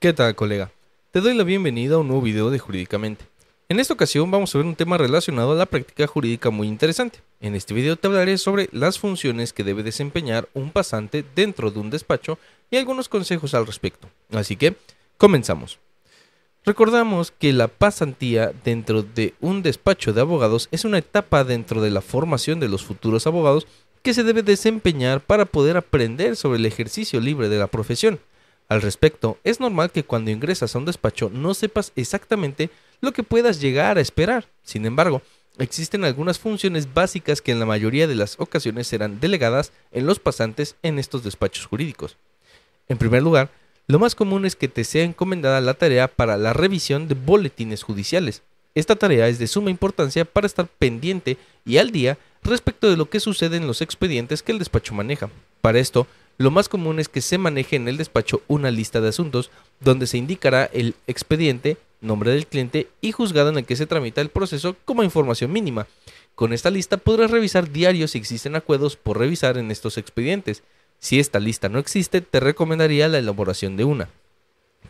¿Qué tal, colega? Te doy la bienvenida a un nuevo video de Jurídicamente. En esta ocasión vamos a ver un tema relacionado a la práctica jurídica muy interesante. En este video te hablaré sobre las funciones que debe desempeñar un pasante dentro de un despacho y algunos consejos al respecto. Así que, comenzamos. Recordamos que la pasantía dentro de un despacho de abogados es una etapa dentro de la formación de los futuros abogados que se debe desempeñar para poder aprender sobre el ejercicio libre de la profesión. Al respecto, es normal que cuando ingresas a un despacho no sepas exactamente lo que puedas llegar a esperar. Sin embargo, existen algunas funciones básicas que en la mayoría de las ocasiones serán delegadas en los pasantes en estos despachos jurídicos. En primer lugar, lo más común es que te sea encomendada la tarea para la revisión de boletines judiciales. Esta tarea es de suma importancia para estar pendiente y al día respecto de lo que sucede en los expedientes que el despacho maneja. Para esto, lo más común es que se maneje en el despacho una lista de asuntos donde se indicará el expediente, nombre del cliente y juzgado en el que se tramita el proceso como información mínima. Con esta lista podrás revisar diario si existen acuerdos por revisar en estos expedientes. Si esta lista no existe, te recomendaría la elaboración de una.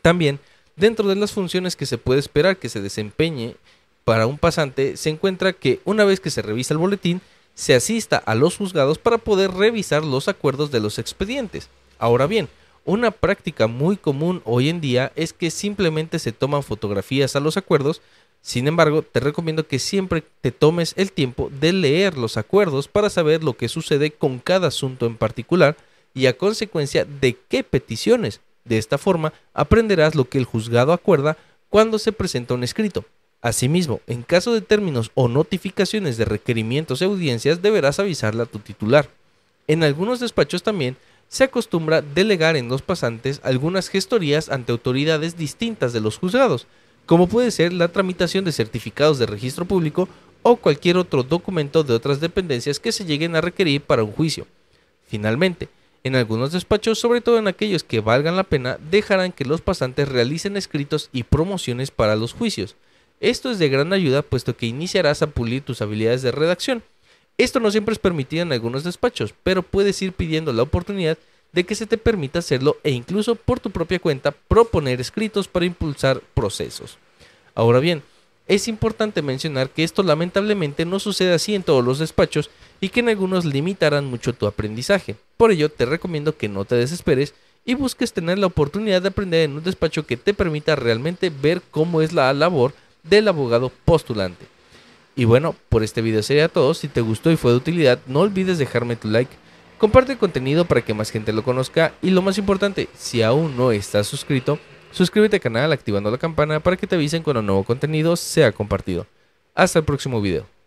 También, dentro de las funciones que se puede esperar que se desempeñe para un pasante, se encuentra que una vez que se revisa el boletín, se asista a los juzgados para poder revisar los acuerdos de los expedientes. Ahora bien, una práctica muy común hoy en día es que simplemente se toman fotografías a los acuerdos, sin embargo, te recomiendo que siempre te tomes el tiempo de leer los acuerdos para saber lo que sucede con cada asunto en particular y a consecuencia de qué peticiones. De esta forma, aprenderás lo que el juzgado acuerda cuando se presenta un escrito. Asimismo, en caso de términos o notificaciones de requerimientos y audiencias, deberás avisarla a tu titular. En algunos despachos también se acostumbra delegar en los pasantes algunas gestorías ante autoridades distintas de los juzgados, como puede ser la tramitación de certificados de registro público o cualquier otro documento de otras dependencias que se lleguen a requerir para un juicio. Finalmente, en algunos despachos, sobre todo en aquellos que valgan la pena, dejarán que los pasantes realicen escritos y promociones para los juicios. Esto es de gran ayuda puesto que iniciarás a pulir tus habilidades de redacción. Esto no siempre es permitido en algunos despachos, pero puedes ir pidiendo la oportunidad de que se te permita hacerlo e incluso por tu propia cuenta proponer escritos para impulsar procesos. Ahora bien, es importante mencionar que esto lamentablemente no sucede así en todos los despachos y que en algunos limitarán mucho tu aprendizaje. Por ello, te recomiendo que no te desesperes y busques tener la oportunidad de aprender en un despacho que te permita realmente ver cómo es la labor del abogado postulante. Y bueno, por este video sería todo. Si te gustó y fue de utilidad, no olvides dejarme tu like. Comparte el contenido para que más gente lo conozca y lo más importante, si aún no estás suscrito, suscríbete al canal activando la campana para que te avisen cuando nuevo contenido sea compartido. Hasta el próximo video.